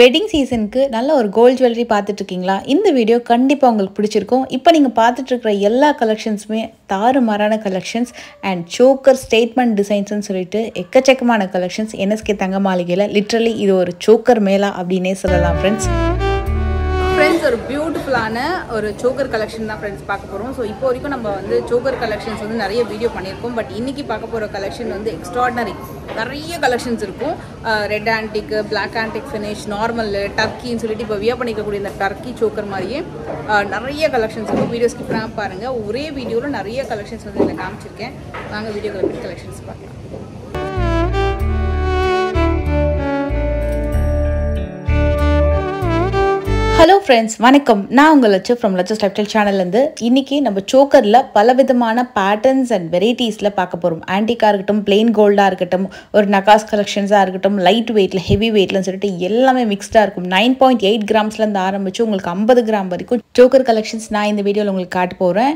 wedding சீசனுக்கு நல்ல ஒரு கோல்ட் ஜுவல்லரி பார்த்துட்ருக்கீங்களா இந்த வீடியோ கண்டிப்பாக உங்களுக்கு பிடிச்சிருக்கும் இப்போ நீங்கள் பார்த்துட்ருக்கிற எல்லா கலெக்ஷன்ஸுமே தாறுமாறான கலெக்ஷன்ஸ் அண்ட் சோக்கர் ஸ்டேட்மெண்ட் டிசைன்ஸ்னு சொல்லிட்டு எக்கச்சக்கமான கலெக்ஷன்ஸ் என்எஸ்கே தங்க மாளிகையில் லிட்ரலி இது ஒரு சோக்கர் மேலா அப்படின்னே சொல்லலாம் ஃப்ரெண்ட்ஸ் ஃப்ரெண்ட்ஸ் ஒரு பியூட்டிஃபுல்லான ஒரு சோக்கர் கலெக்ஷன் தான் ஃப்ரெண்ட்ஸ் பார்க்க போகிறோம் ஸோ இப்போ வரைக்கும் நம்ம வந்து சோக்கர் கலெக்ஷன்ஸ் வந்து நிறைய வீடியோ பண்ணியிருக்கோம் பட் இன்றைக்கி பார்க்க போகிற கலெக்ஷன் வந்து எக்ஸ்ட்ராடனரி நிறைய கலெக்ஷன்ஸ் இருக்கும் red antique black antique finish normal டர்க்கின்னு சொல்லிட்டு இப்போ வியா பண்ணிக்கக்கூடிய இந்த டர்க்கி சோக்கர் மாதிரியே நிறைய கலெக்ஷன்ஸ் இருக்கும் வீடியோ ஸ்கிப் பாருங்கள் ஒரே வீடியோவில் நிறைய கலெக்ஷன்ஸ் வந்து நான் காமிச்சிருக்கேன் நாங்கள் வீடியோ கலெக்ஷன்ஸ் பார்க்கலாம் ஹலோ ஃப்ரெண்ட்ஸ் வணக்கம் நான் உங்கள் லட்சம் ஃப்ரம் லட்சம் ஸ்டெப்டல் சேனல்லேருந்து இன்றைக்கி நம்ம சோக்கரில் பல விதமான பேட்டர்ன்ஸ் அண்ட் வெரைட்டிஸில் பார்க்க போகிறோம் ஆன்டிக்காக இருக்கட்டும் பிளெயின் கோல்டாக இருக்கட்டும் ஒரு நகாஸ் கலெக்ஷன்ஸாக இருக்கட்டும் லைட் வெயிட்டில் ஹெவி வெயிட்லன்னு சொல்லிட்டு எல்லாமே மிக்ஸ்டாக இருக்கும் நைன் பாயிண்ட் எயிட் கிராம்ஸ்லேருந்து ஆரம்பித்து உங்களுக்கு ஐம்பது கிராம் வரைக்கும் சோக்கர் கலெக்ஷன்ஸ் நான் இந்த வீடியோவில் உங்களுக்கு காட்டு போகிறேன்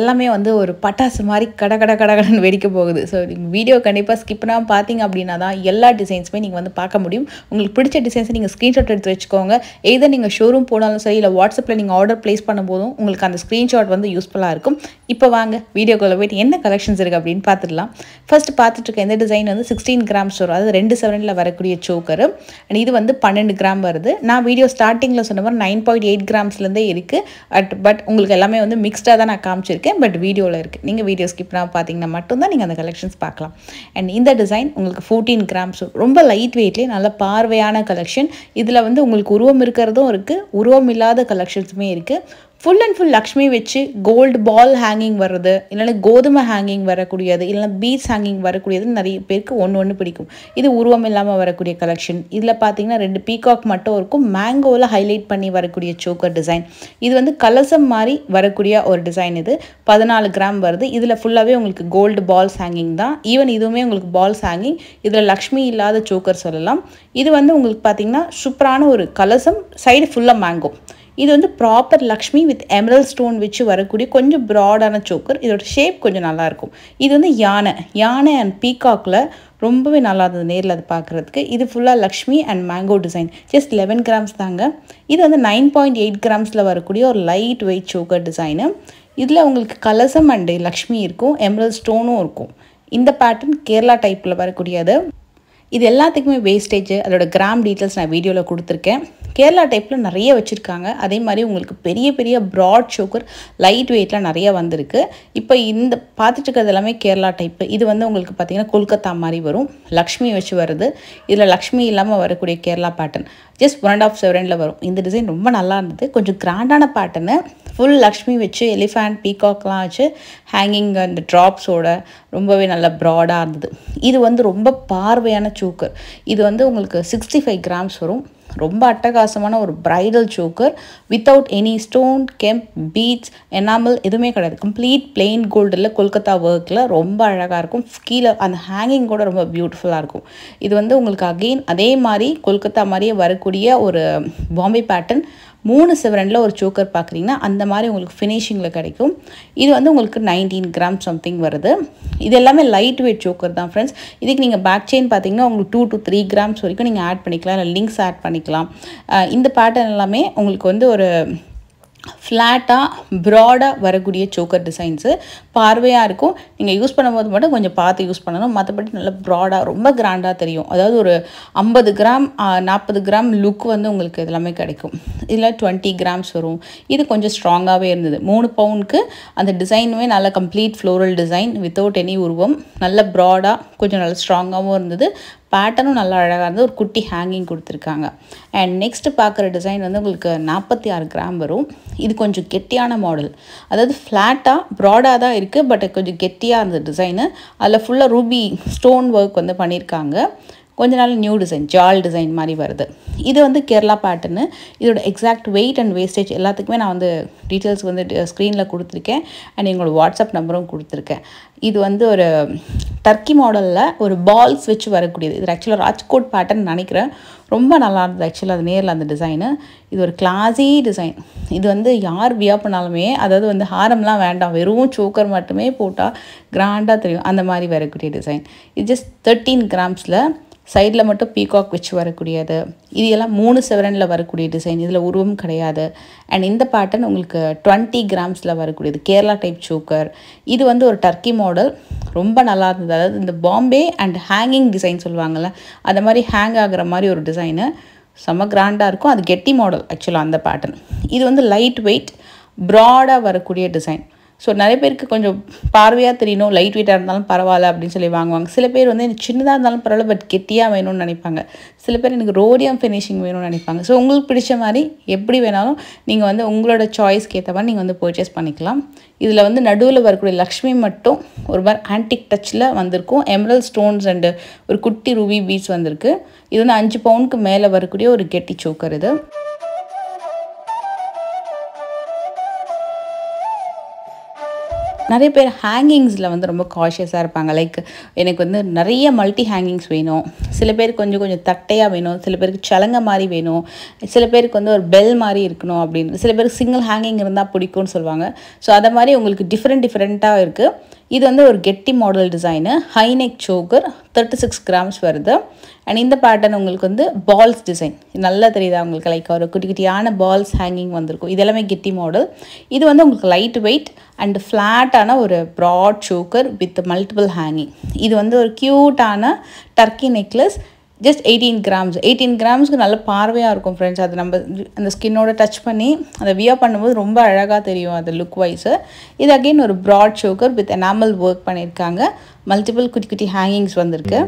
எல்லாமே வந்து ஒரு பட்டாசு மாதிரி கட கட கடகடன்னு வெடிக்க போகுது ஸோ நீங்கள் வீடியோ கண்டிப்பாக ஸ்கிப்னாக பார்த்தீங்க அப்படின்னா தான் எல்லா டிசைன்ஸுமே நீங்கள் வந்து பார்க்க முடியும் உங்களுக்கு பிடிச்ச டிசைன்ஸை நீங்கள் ஸ்க்ரீன்ஷாட் எடுத்து வச்சுக்கோங்க எதை நீங்கள் ஷோரூம் மெயிலும் போனாலும் சரி இல்லை வாட்ஸ்அப்பில் நீங்கள் ஆர்டர் ப்ளேஸ் பண்ணும்போதும் உங்களுக்கு அந்த ஸ்க்ரீன்ஷாட் வந்து யூஸ்ஃபுல்லாக இருக்கும் இப்போ வாங்க வீடியோக்குள்ளே போய்ட்டு என்ன கலெக்ஷன்ஸ் இருக்குது அப்படின்னு பார்த்துடலாம் ஃபர்ஸ்ட் பார்த்துட்டு இருக்க இந்த டிசைன் வந்து சிக்ஸ்டீன் கிராம்ஸ் வரும் அது ரெண்டு செவனில் வரக்கூடிய சோக்கரு அண்ட் இது வந்து பன்னெண்டு கிராம் வருது நான் வீடியோ ஸ்டார்டிங்கில் சொன்ன மாதிரி நைன் பாயிண்ட் எயிட் கிராம்ஸ்லேருந்தே இருக்குது அட் பட் உங்களுக்கு எல்லாமே வந்து மிக்ஸ்டாக தான் நான் காமிச்சிருக்கேன் பட் வீடியோவில் இருக்குது நீங்கள் வீடியோ ஸ்கிப் நான் பார்த்தீங்கன்னா மட்டும்தான் நீங்கள் அந்த கலெக்ஷன்ஸ் பார்க்கலாம் அண்ட் இந்த டிசைன் உங்களுக்கு ஃபோர்டீன் கிராம்ஸ் ரொம்ப லைட் வெயிட்லேயே நல்ல பார்வையான கலெக்ஷன் இதில் வந்து உங்களுக்கு உருவம் இருக்கிறதும் இருக்குது உருவமில்லாத கலெக்ஷன்ஸுமே இருக்குது ஃபுல் அண்ட் ஃபுல் லக்ஷ்மி வச்சு கோல்டு பால் ஹேங்கிங் வர்றது இல்லைன்னா கோதுமை ஹேங்கிங் வரக்கூடியது இல்லைனா பீட்ஸ் ஹேங்கிங் வரக்கூடியதுன்னு நிறைய பேருக்கு ஒன்று ஒன்று பிடிக்கும் இது உருவம் இல்லாமல் வரக்கூடிய கலெக்ஷன் இதில் பார்த்தீங்கன்னா ரெண்டு பீகாக் மட்டும் இருக்கும் மேங்கோவில் ஹைலைட் பண்ணி வரக்கூடிய சோக்கர் டிசைன் இது வந்து கலசம் மாதிரி வரக்கூடிய ஒரு டிசைன் இது பதினாலு கிராம் வருது இதில் ஃபுல்லாகவே உங்களுக்கு கோல்டு பால்ஸ் ஹேங்கிங் தான் ஈவன் இதுவுமே உங்களுக்கு பால்ஸ் ஹேங்கிங் இதில் லக்ஷ்மி இல்லாத சோக்கர் சொல்லலாம் இது வந்து உங்களுக்கு பார்த்தீங்கன்னா சூப்பரான ஒரு கலசம் சைடு ஃபுல்லாக மேங்கோ இது வந்து proper Lakshmi with emerald stone வச்சு வரக்கூடிய கொஞ்சம் ப்ராடான சோக்கர் இதோட ஷேப் கொஞ்சம் நல்லாயிருக்கும் இது வந்து யானை யானை அண்ட் பீகாக்கில் ரொம்பவே நல்லா இருந்தது நேரில் அது பார்க்குறதுக்கு இது ஃபுல்லாக Lakshmi and mango design just eleven grams தாங்க இது வந்து நைன் பாயிண்ட் எயிட் கிராம்ஸில் வரக்கூடிய ஒரு லைட் வெயிட் சோக்கர் டிசைனு இதில் உங்களுக்கு கலசம் அண்டு லக்ஷ்மி இருக்கும் எம்ரல் ஸ்டோனும் இருக்கும் இந்த பேட்டர்ன் கேரளா டைப்பில் வரக்கூடியது இது எல்லாத்துக்குமே வேஸ்டேஜ் அதோட கிராம் டீட்டெயில்ஸ் நான் வீடியோவில் கொடுத்துருக்கேன் கேரளா டைப்பில் நிறைய வச்சுருக்காங்க அதே மாதிரி உங்களுக்கு பெரிய பெரிய ப்ராட் ஷோக்கர் லைட் வெயிட்லாம் நிறைய வந்திருக்கு இப்போ இந்த பார்த்துட்டு எல்லாமே கேரளா டைப்பு இது வந்து உங்களுக்கு பார்த்திங்கன்னா கொல்கத்தா மாதிரி வரும் லக்ஷ்மி வச்சு வருது இதில் லக்ஷ்மி இல்லாமல் வரக்கூடிய Kerala pattern just one and half செவரனில் வரும் இந்த டிசைன் ரொம்ப நல்லா இருந்தது கொஞ்சம் கிராண்டான பேட்டர்னு ஃபுல் லக்ஷ்மி வச்சு எலிஃபேண்ட் பீகாக்லாம் வச்சு ஹேங்கிங் அந்த ட்ராப்ஸோட ரொம்பவே நல்ல ப்ராடாக இருந்தது இது வந்து ரொம்ப பார்வையான சூக்கர் இது வந்து உங்களுக்கு சிக்ஸ்டி ஃபைவ் கிராம்ஸ் வரும் ரொம்ப அட்டகாசமான ஒரு bridal choker without any stone kemp beads enamel எதுவுமே கிடையாது கம்ப்ளீட் பிளெயின் கோல்டில் கொல்கத்தா ஒர்க்கில் ரொம்ப அழகாக இருக்கும் கீழே அந்த ஹேங்கிங் கூட ரொம்ப பியூட்டிஃபுல்லாக இருக்கும் இது வந்து உங்களுக்கு அகெயின் அதே மாதிரி கொல்கத்தா மாதிரியே வரக்கூடிய ஒரு பாம்பே um, பேட்டர்ன் மூணு சிவரனில் ஒரு சோக்கர் பார்க்குறீங்கன்னா அந்த மாதிரி உங்களுக்கு ஃபினிஷிங்கில் கிடைக்கும் இது வந்து உங்களுக்கு நைன்டீன் கிராம் சம்திங் வருது இது எல்லாமே லைட் வெயிட் சோக்கர் தான் ஃப்ரெண்ட்ஸ் இதுக்கு நீங்கள் பேக் செயின் பார்த்தீங்கன்னா உங்களுக்கு டூ டு த்ரீ கிராம்ஸ் வரைக்கும் நீங்கள் ஆட் பண்ணிக்கலாம் இல்லை லிங்க்ஸ் ஆட் பண்ணிக்கலாம் இந்த பேட்டர்ன் எல்லாமே உங்களுக்கு வந்து ஒரு ஃப்ளாட்டாக ப்ராடாக வரக்கூடிய சோக்கர் டிசைன்ஸு பார்வையாக இருக்கும் நீங்கள் யூஸ் பண்ணும்போது மட்டும் கொஞ்சம் பார்த்து யூஸ் பண்ணணும் மற்றபடி நல்லா ப்ராடாக ரொம்ப கிராண்டாக தெரியும் அதாவது ஒரு ஐம்பது கிராம் நாற்பது கிராம் லுக் வந்து உங்களுக்கு எல்லாமே கிடைக்கும் இதில் டுவெண்ட்டி கிராம்ஸ் வரும் இது கொஞ்சம் ஸ்ட்ராங்காகவே இருந்தது மூணு பவுனுக்கு அந்த டிசைனுமே நல்லா complete floral design without any உருவம் நல்ல ப்ராடாக கொஞ்சம் நல்லா ஸ்ட்ராங்காகவும் இருந்தது பேட்டர்னும் நல்லா அழகாக இருந்து ஒரு குட்டி ஹேங்கிங் கொடுத்துருக்காங்க அண்ட் நெக்ஸ்ட்டு பார்க்குற டிசைன் வந்து உங்களுக்கு நாற்பத்தி ஆறு கிராம் வரும் இது கொஞ்சம் கெட்டியான மாடல் அதாவது ஃப்ளாட்டாக ப்ராடாக தான் இருக்குது பட் கொஞ்சம் கெட்டியாக இருந்த டிசைனு அதில் ஃபுல்லாக ரூபி ஸ்டோன் ஒர்க் வந்து பண்ணியிருக்காங்க கொஞ்ச நாள் நியூ டிசைன் ஜால் டிசைன் மாதிரி வருது இது வந்து கேரளா பேட்டர்னு இதோட எக்ஸாக்ட் வெயிட் அண்ட் வேஸ்டேஜ் எல்லாத்துக்குமே நான் வந்து டீட்டெயில்ஸ் வந்து ஸ்க்ரீனில் கொடுத்துருக்கேன் அண்ட் எங்களோட வாட்ஸ்அப் நம்பரும் கொடுத்துருக்கேன் இது வந்து ஒரு டர்க்கி மாடலில் ஒரு பால்ஸ் வச்சு வரக்கூடியது இது ஆக்சுவலாக ராஜ்கோட் பேட்டர்ன் நினைக்கிறேன் ரொம்ப நல்லா இருந்தது ஆக்சுவலாக அது நேரில் அந்த டிசைனு இது ஒரு கிளாஸி டிசைன் இது வந்து யார் வியா பண்ணாலுமே அதாவது வந்து ஹாரம்லாம் வேண்டாம் வெறும் சோக்கர் மட்டுமே போட்டால் கிராண்டாக தெரியும் அந்த மாதிரி வரக்கூடிய டிசைன் இது ஜஸ்ட் தேர்ட்டீன் கிராம்ஸில் சைடில் மட்டும் பீகாக் வச்சு வரக்கூடியது இது எல்லாம் மூணு செவரனில் வரக்கூடிய டிசைன் இதில் உருவம் கிடையாது அண்ட் இந்த பேட்டர்ன் உங்களுக்கு டுவெண்ட்டி கிராம்ஸில் வரக்கூடியது கேரளா டைப் சூக்கர் இது வந்து ஒரு டர்க்கி மாடல் ரொம்ப நல்லா இருந்தது அதாவது இந்த பாம்பே அண்ட் ஹேங்கிங் டிசைன் சொல்லுவாங்கள்ல அந்த மாதிரி ஹேங் ஆகிற மாதிரி ஒரு டிசைனு செம்ம கிராண்டாக இருக்கும் அது கெட்டி மாடல் ஆக்சுவலாக அந்த பேட்டர்ன் இது வந்து லைட் வெயிட் ப்ராடாக வரக்கூடிய டிசைன் ஸோ நிறைய பேருக்கு கொஞ்சம் பார்வையாக தெரியணும் லைட் வெயிட்டாக இருந்தாலும் பரவாயில்ல அப்படின்னு சொல்லி வாங்குவாங்க சில பேர் வந்து எனக்கு சின்னதாக இருந்தாலும் பரவாயில்ல பட் கெட்டியாக வேணும்னு நினைப்பாங்க சில பேர் எனக்கு ரோடியம் ஃபினிஷிங் வேணும்னு நினைப்பாங்க ஸோ உங்களுக்கு பிடிச்ச மாதிரி எப்படி வேணாலும் நீங்கள் வந்து உங்களோட சாய்ஸ்க்கு ஏற்ற மாதிரி நீங்கள் வந்து பர்ச்சேஸ் பண்ணிக்கலாம் இதில் வந்து நடுவில் வரக்கூடிய லக்ஷ்மி மட்டும் ஒரு மாதிரி ஆன்டிக் டச்சில் வந்திருக்கும் எமரல் ஸ்டோன்ஸ் அண்டு ஒரு குட்டி ரூவி பீட்ஸ் வந்திருக்கு இது வந்து அஞ்சு பவுனுக்கு மேலே வரக்கூடிய ஒரு கெட்டி சோக்கர் இது நிறைய பேர் ஹேங்கிங்ஸில் வந்து ரொம்ப காஷியஸாக இருப்பாங்க லைக் எனக்கு வந்து நிறைய மல்டி ஹேங்கிங்ஸ் வேணும் சில பேர் கொஞ்சம் கொஞ்சம் தட்டையாக வேணும் சில பேருக்கு சலங்க மாதிரி வேணும் சில பேருக்கு வந்து ஒரு பெல் மாதிரி இருக்கணும் அப்படின்னு சில பேருக்கு சிங்கிள் ஹேங்கிங் இருந்தால் பிடிக்கும்னு சொல்லுவாங்க ஸோ அதை மாதிரி உங்களுக்கு டிஃப்ரெண்ட் டிஃப்ரெண்ட்டாக இருக்குது இது வந்து ஒரு கெட்டி model design high neck choker thirty six grams வருது அண்ட் இந்த பேட்டர்ன் உங்களுக்கு வந்து பால்ஸ் டிசைன் நல்லா தெரியுதா உங்களுக்கு லைக் ஒரு குட்டி குட்டியான பால்ஸ் ஹேங்கிங் வந்திருக்கும் இது எல்லாமே கெட்டி மாடல் இது வந்து உங்களுக்கு லைட் வெயிட் அண்ட் ஃப்ளாட்டான ஒரு broad choker with multiple hanging இது வந்து ஒரு க்யூட்டான Turkey necklace just eighteen grams eighteen கிராம்ஸ்க்கு நல்ல பார்வையாக இருக்கும் ஃப்ரெண்ட்ஸ் அது நம்ம அந்த ஸ்கின்னோட டச் பண்ணி அதை வியர் பண்ணும்போது ரொம்ப அழகாக தெரியும் அது லுக் வைஸு இது அகெயின் ஒரு broad choker with enamel work பண்ணியிருக்காங்க மல்டிபிள் குட்டி குட்டி ஹேங்கிங்ஸ் வந்திருக்கு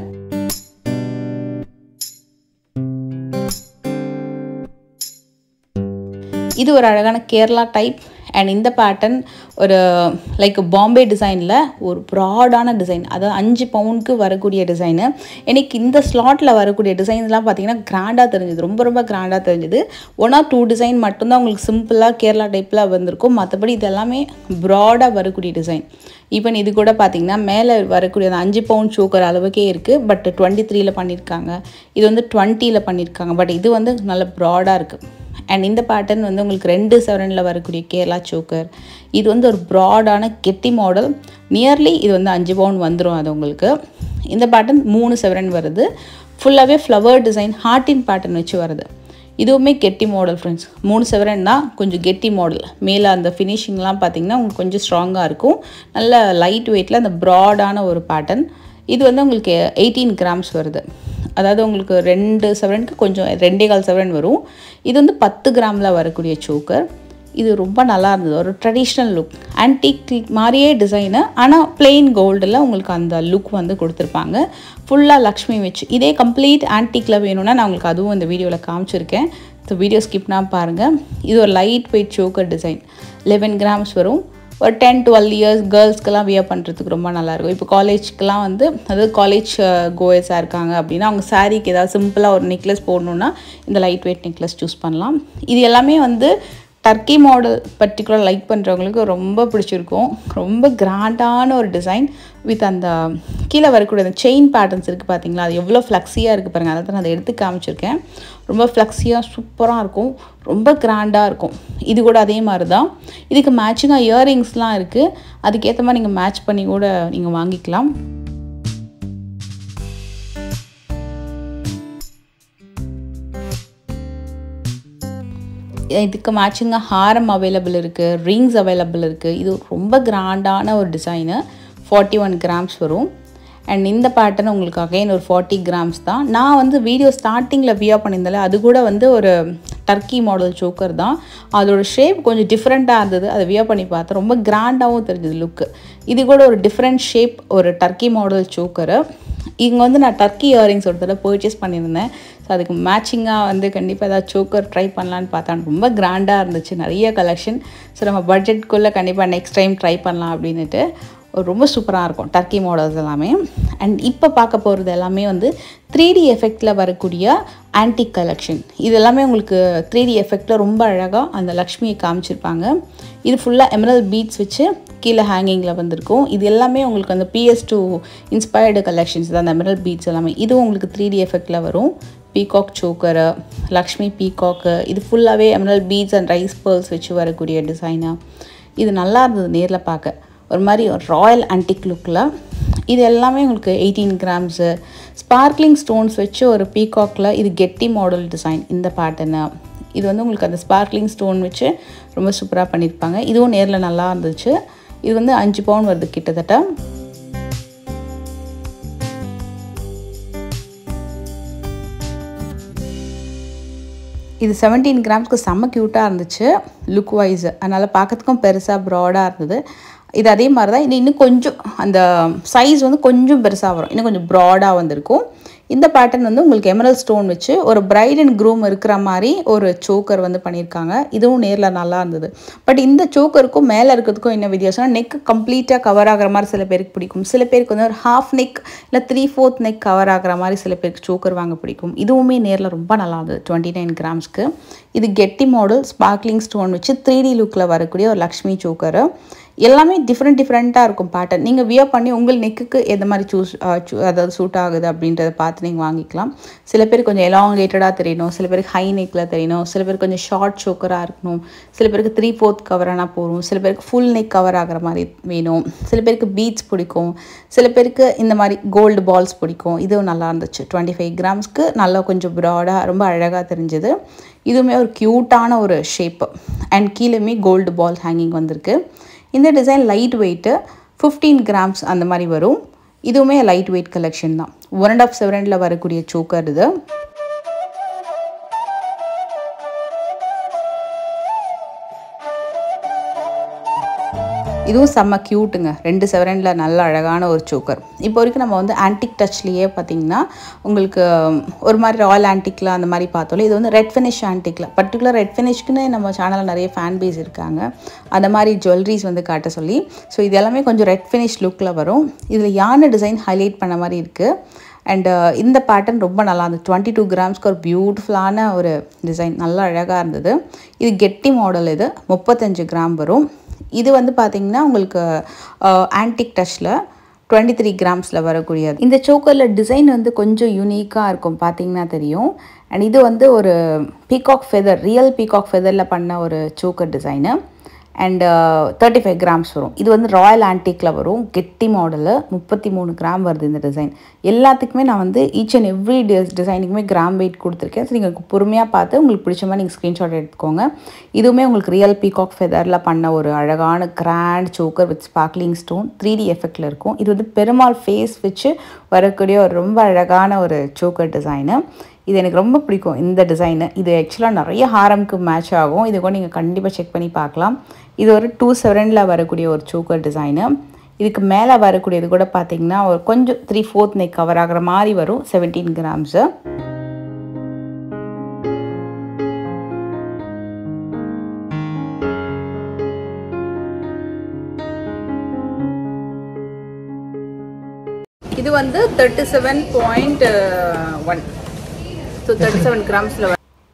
இது ஒரு அழகான கேரளா டைப் அண்ட் இந்த பேட்டர்ன் ஒரு லைக் பாம்பே டிசைனில் ஒரு ப்ராடான டிசைன் அதாவது அஞ்சு பவுனுக்கு வரக்கூடிய டிசைனு எனக்கு இந்த ஸ்லாட்டில் வரக்கூடிய டிசைன்ஸ்லாம் பார்த்திங்கன்னா கிராண்டாக தெரிஞ்சுது ரொம்ப ரொம்ப கிராண்டாக தெரிஞ்சுது ஒன் ஆர் டூ டிசைன் மட்டும்தான் உங்களுக்கு சிம்பிளாக கேரளா டைப்பில் வந்திருக்கும் மற்றபடி இதெல்லாமே ப்ராடாக வரக்கூடிய டிசைன் ஈவன் இது கூட பார்த்திங்கன்னா மேலே வரக்கூடிய அந்த அஞ்சு பவுண்ட் சூக்கிற அளவுக்கே இருக்குது பட் டுவெண்ட்டி த்ரீயில் பண்ணியிருக்காங்க இது வந்து டுவெண்ட்டியில் பண்ணியிருக்காங்க பட் இது வந்து நல்ல ப்ராடாக இருக்குது அண்ட் இந்த பேட்டர்ன் வந்து உங்களுக்கு ரெண்டு செவனில் வரக்கூடிய கேரளா சோக்கர் இது வந்து ஒரு ப்ராடான கெட்டி மாடல் நியர்லி இது வந்து அஞ்சு பவுன் வந்துடும் அது உங்களுக்கு இந்த பேட்டர்ன் மூணு செவரன் வருது ஃபுல்லாகவே ஃப்ளவர் டிசைன் ஹார்ட்டின் பேட்டர்ன் வச்சு வருது இதுவுமே கெட்டி மாடல் ஃப்ரெண்ட்ஸ் மூணு செவரன்னா கொஞ்சம் கெட்டி மாடல் மேலே அந்த ஃபினிஷிங்லாம் பார்த்தீங்கன்னா உங்களுக்கு கொஞ்சம் ஸ்ட்ராங்காக இருக்கும் நல்ல லைட் வெயிட்டில் அந்த ப்ராடான ஒரு பேட்டர்ன் இது வந்து உங்களுக்கு எயிட்டீன் கிராம்ஸ் வருது அதாவது உங்களுக்கு ரெண்டு செவரனுக்கு கொஞ்சம் ரெண்டே கால் செவரன் வரும் இது வந்து பத்து கிராமில் வரக்கூடிய சோக்கர் இது ரொம்ப நல்லா இருந்தது ஒரு ட்ரெடிஷ்னல் லுக் ஆன்டிக் மாதிரியே டிசைனு ஆனால் பிளெயின் கோல்டில் உங்களுக்கு அந்த லுக் வந்து கொடுத்துருப்பாங்க ஃபுல்லாக லக்ஷ்மி வச்சு இதே கம்ப்ளீட் ஆன்டிக்கில் வேணும்னா நான் உங்களுக்கு அதுவும் இந்த வீடியோவில் காமிச்சிருக்கேன் ஸோ வீடியோ ஸ்கிப்னா பாருங்கள் இது ஒரு light weight choker design eleven grams வரும் ஒரு டென் டுவெல் இயர்ஸ் கேர்ள்ஸ்க்கெல்லாம் வியர் பண்ணுறதுக்கு ரொம்ப நல்லாயிருக்கும் இப்போ காலேஜ்க்கெலாம் வந்து அதாவது காலேஜ் கோயர்ஸாக இருக்காங்க அப்படின்னா அவங்க சாரீக்கு ஏதாவது சிம்பிளாக ஒரு நெக்லஸ் போடணுன்னா இந்த லைட் வெயிட் நெக்லஸ் சூஸ் பண்ணலாம் இது எல்லாமே வந்து டர்க்கி மாடல் பர்டிகுலர் லைக் பண்ணுறவங்களுக்கு ரொம்ப பிடிச்சிருக்கும் ரொம்ப கிராண்டான ஒரு டிசைன் வித் அந்த கீழே வரக்கூடிய அந்த செயின் பேட்டர்ன்ஸ் இருக்குது பார்த்தீங்களா அது எவ்வளோ ஃப்ளக்ஸியாக இருக்குது பாருங்கள் அதை தான் நான் அதை எடுத்து காமிச்சிருக்கேன் ரொம்ப ஃப்ளெக்ஸியாக சூப்பராக இருக்கும் ரொம்ப கிராண்டாக இருக்கும் இது கூட அதே மாதிரி தான் இதுக்கு மேட்சிங்காக இயரிங்ஸ்லாம் இருக்குது அதுக்கேற்ற மாதிரி நீங்கள் மேட்ச் பண்ணி கூட நீங்கள் வாங்கிக்கலாம் இதுக்கு மேட்சிங்காக ஹாரம் அவைலபிள் இருக்குது ரிங்ஸ் அவைலபிள் இருக்குது இது ரொம்ப கிராண்டான ஒரு டிசைனு ஃபார்ட்டி ஒன் கிராம்ஸ் வரும் அண்ட் இந்த பேட்டர்ன் உங்களுக்கு அகைன் ஒரு ஃபார்ட்டி கிராம்ஸ் தான் நான் வந்து வீடியோ ஸ்டார்டிங்கில் வியா பண்ணியிருந்தால அது கூட வந்து ஒரு டர்க்கி மாடல் சோக்கர் தான் அதோடய ஷேப் கொஞ்சம் டிஃப்ரெண்ட்டாக இருந்தது அதை வியா பண்ணி பார்த்தேன் ரொம்ப கிராண்டாகவும் தெரிஞ்சது லுக்கு இது கூட ஒரு டிஃப்ரெண்ட் ஷேப் ஒரு டர்க்கி மாடல் சோக்கரு இங்கே வந்து நான் டர்க்கி இயரிங்ஸ் ஒரு தடவை பர்ச்சேஸ் பண்ணியிருந்தேன் ஸோ அதுக்கு மேட்சிங்காக வந்து கண்டிப்பாக ஏதாவது சோக்கர் ட்ரை பண்ணலான்னு பார்த்தா ரொம்ப கிராண்டாக இருந்துச்சு நிறைய கலெக்ஷன் ஸோ நம்ம பட்ஜெட்குள்ளே கண்டிப்பாக நெக்ஸ்ட் டைம் ட்ரை பண்ணலாம் அப்படின்ட்டு ரொம்ப சூப்பராக இருக்கும் டர்க்கி மாடல்ஸ் எல்லாமே அண்ட் இப்போ பார்க்க போகிறது எல்லாமே வந்து த்ரீ டி எஃபெக்டில் வரக்கூடிய ஆன்டிக் கலெக்ஷன் இது எல்லாமே உங்களுக்கு த்ரீ டி எஃபெக்டில் ரொம்ப அழகாக அந்த லக்ஷ்மியை காமிச்சிருப்பாங்க இது ஃபுல்லாக எமரல் பீட்ஸ் வச்சு கீழே ஹேங்கிங்கில் வந்திருக்கும் இது எல்லாமே உங்களுக்கு அந்த பிஎஸ் டூ இன்ஸ்பயர்டு கலெக்ஷன்ஸ் தான் அந்த எமரல் பீட்ஸ் எல்லாமே இதுவும் உங்களுக்கு த்ரீ டி எஃபெக்டில் வரும் பீகாக் சோக்கரு லக்ஷ்மி பீகாக்கு இது ஃபுல்லாகவே emerald beads and rice pearls வச்சு வரக்கூடிய டிசைனாக இது நல்லா இருந்தது நேரில் பார்க்க ஒரு மாதிரி ஒரு ராயல் ஆன்டிக் லுக்கில் இது எல்லாமே உங்களுக்கு எயிட்டீன் கிராம்ஸு ஸ்பார்க்லிங் ஸ்டோன்ஸ் வச்சு ஒரு பீகாக்கில் இது கெட்டி மாடல் டிசைன் இந்த பேட்டர்னு இது வந்து உங்களுக்கு அந்த ஸ்பார்க்லிங் ஸ்டோன் வச்சு ரொம்ப சூப்பராக பண்ணியிருப்பாங்க இதுவும் நேரில் நல்லா இருந்துச்சு இது வந்து அஞ்சு பவுன் வருது கிட்டத்தட்ட இது செவன்டீன் கிராம்ஸ்க்கு செம்ம க்யூட்டாக இருந்துச்சு லுக் வைஸ் அதனால் பார்க்கறதுக்கும் பெருசாக ப்ராடாக இருந்தது இது அதே மாதிரி தான் இது இன்னும் கொஞ்சம் அந்த சைஸ் வந்து கொஞ்சம் பெருசாக வரும் இன்னும் கொஞ்சம் ப்ராடாக வந்திருக்கும் இந்த பேட்டர்ன் வந்து உங்களுக்கு எமரல் ஸ்டோன் வச்சு ஒரு பிரைட் அண்ட் க்ரூம் இருக்கிற மாதிரி ஒரு சோக்கர் வந்து பண்ணியிருக்காங்க இதுவும் நேரில் நல்லா இருந்தது பட் இந்த சோக்கருக்கும் மேலே இருக்கிறதுக்கும் என்ன வித்தியாசம்னா நெக் கம்ப்ளீட்டாக கவர் ஆகிற மாதிரி சில பேருக்கு பிடிக்கும் சில பேருக்கு வந்து ஒரு ஹாஃப் நெக் இல்லை த்ரீ ஃபோர்த் நெக் கவர் ஆகிற மாதிரி சில பேருக்கு சோக்கர் வாங்க பிடிக்கும் இதுவுமே நேரில் ரொம்ப நல்லா இருந்தது டுவெண்ட்டி நைன் கிராம்ஸ்க்கு இது கெட்டி மாடல் ஸ்பார்க்லிங் ஸ்டோன் வச்சு த்ரீ டி லுக்கில் வரக்கூடிய ஒரு லக்ஷ்மி சோக்கரு எல்லாமே டிஃப்ரெண்ட் டிஃப்ரெண்ட்டாக இருக்கும் பேட்டர்ன் நீங்கள் வியர் பண்ணி உங்கள் நெக்குக்கு எந்த மாதிரி சூஸ் அதாவது சூட் ஆகுது அப்படின்றத பார்த்து நீங்கள் வாங்கிக்கலாம் சில பேர் கொஞ்சம் எலாங்கேட்டடாக தெரியணும் சில பேருக்கு ஹை நெக்கில் தெரியணும் சில பேர் கொஞ்சம் ஷார்ட் ஷோக்கராக இருக்கணும் சில பேருக்கு த்ரீ ஃபோர்த் கவரானா போகும் சில பேருக்கு ஃபுல் நெக் கவர் ஆகிற மாதிரி வேணும் சில பேருக்கு பீட்ஸ் பிடிக்கும் சில பேருக்கு இந்த மாதிரி கோல்டு பால்ஸ் பிடிக்கும் இதுவும் நல்லா இருந்துச்சு டுவெண்ட்டி ஃபைவ் கிராம்ஸ்க்கு நல்லா கொஞ்சம் ப்ராடாக ரொம்ப அழகாக தெரிஞ்சுது இதுவுமே ஒரு க்யூட்டான ஒரு ஷேப்பு அண்ட் கீழேமே கோல்டு பால் ஹேங்கிங் வந்திருக்கு இந்த design light weight fifteen grams அந்த மாதிரி வரும் இதுவுமே லைட் வெயிட் கலெக்ஷன் தான் ஒன் அண்ட் ஆஃப் செவரனில் வரக்கூடிய சோக்கர் இது இதுவும் செம்ம க்யூட்டுங்க ரெண்டு செவரனில் நல்ல அழகான ஒரு சோக்கர் இப்போ வரைக்கும் நம்ம வந்து ஆன்டிக் டச்லேயே பார்த்திங்கன்னா உங்களுக்கு ஒரு மாதிரி ராயல் ஆன்டிக்கில் அந்த மாதிரி பார்த்தோம்ல இது வந்து ரெட் ஃபினிஷ் ஆன்டிக்கில் பர்டிகுலர் ரெட் ஃபினிஷ்க்குன்னு நம்ம சேனலில் நிறைய ஃபேன் பேஸ் இருக்காங்க அந்த மாதிரி ஜுவல்லரிஸ் வந்து காட்ட சொல்லி ஸோ இது எல்லாமே கொஞ்சம் ரெட் ஃபினிஷ் லுக்கில் வரும் இதில் யானை டிசைன் ஹைலைட் பண்ண மாதிரி இருக்குது அண்டு இந்த பேட்டர்ன் ரொம்ப நல்லா இருந்தது டுவெண்ட்டி டூ கிராம்ஸ்க்கு ஒரு பியூட்டிஃபுல்லான ஒரு டிசைன் நல்லா அழகாக இருந்தது இது கெட்டி மாடல் இது முப்பத்தஞ்சு கிராம் வரும் இது வந்து பார்த்தீங்கன்னா உங்களுக்கு ஆன்டிக் டச்சில் டுவெண்ட்டி த்ரீ கிராம்ஸில் வரக்கூடியது இந்த சோக்கரில் டிசைன் வந்து கொஞ்சம் யூனிக்காக இருக்கும் பார்த்தீங்கன்னா தெரியும் அண்ட் இது வந்து ஒரு பீகாக் ஃபெதர் ரியல் பீகாக் ஃபெதரில் பண்ண ஒரு choker design and thirty five grams வரும் இது வந்து ராயல் ஆன்டிக்கில் வரும் கெட்டி மாடலில் முப்பத்தி மூணு கிராம் வருது இந்த டிசைன் எல்லாத்துக்குமே நான் வந்து ஈச் அண்ட் எவ்ரி டிஸ் டிசைனுக்குமே கிராம் வெயிட் கொடுத்துருக்கேன் ஸோ நீங்கள் பொறுமையாக பார்த்து உங்களுக்கு பிடிச்ச மாதிரி நீங்கள் ஸ்க்ரீன்ஷாட் எடுத்துக்கோங்க இதுவுமே உங்களுக்கு ரியல் பீகாக் ஃபெதரில் பண்ண ஒரு அழகான grand choker with sparkling stone three D எஃபெக்டில் இருக்கும் இது வந்து பெருமாள் ஃபேஸ் வச்சு வரக்கூடிய ஒரு ரொம்ப அழகான ஒரு சோக்கர் டிசைனு இது எனக்கு ரொம்ப பிடிக்கும் இந்த டிசைனு இது ஆக்சுவலாக நிறைய ஹாரம்க்கு மேட்ச் ஆகும் இதை கூட நீங்கள் கண்டிப்பாக செக் பண்ணி பார்க்கலாம் இது ஒரு டூ செவனில் வரக்கூடிய ஒரு சூக்கர் டிசைனு இதுக்கு மேலே வரக்கூடியது கூட பார்த்திங்கன்னா ஒரு கொஞ்சம் த்ரீ ஃபோர்த் நெக் கவர் ஆகிற மாதிரி வரும் செவன்டீன் கிராம்ஸு இது வந்து thirty seven point one so thirty seven கிராம்ஸில்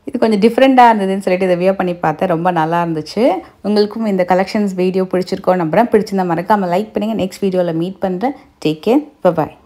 இது கொஞ்சம் டிஃப்ரெண்ட்டாக இருந்ததுன்னு சொல்லிட்டு இதை வியோ பண்ணி பார்த்தேன் ரொம்ப நல்லா இருந்துச்சு உங்களுக்கும் இந்த கலெக்ஷன்ஸ் வீடியோ பிடிச்சிருக்கோம் நம்புறேன் பிடிச்சிருந்தா மறக்காமல் லைக் பண்ணுங்கள் நெக்ஸ்ட் வீடியோவில் மீட் பண்ணுறேன் டேக் கேர் பாய்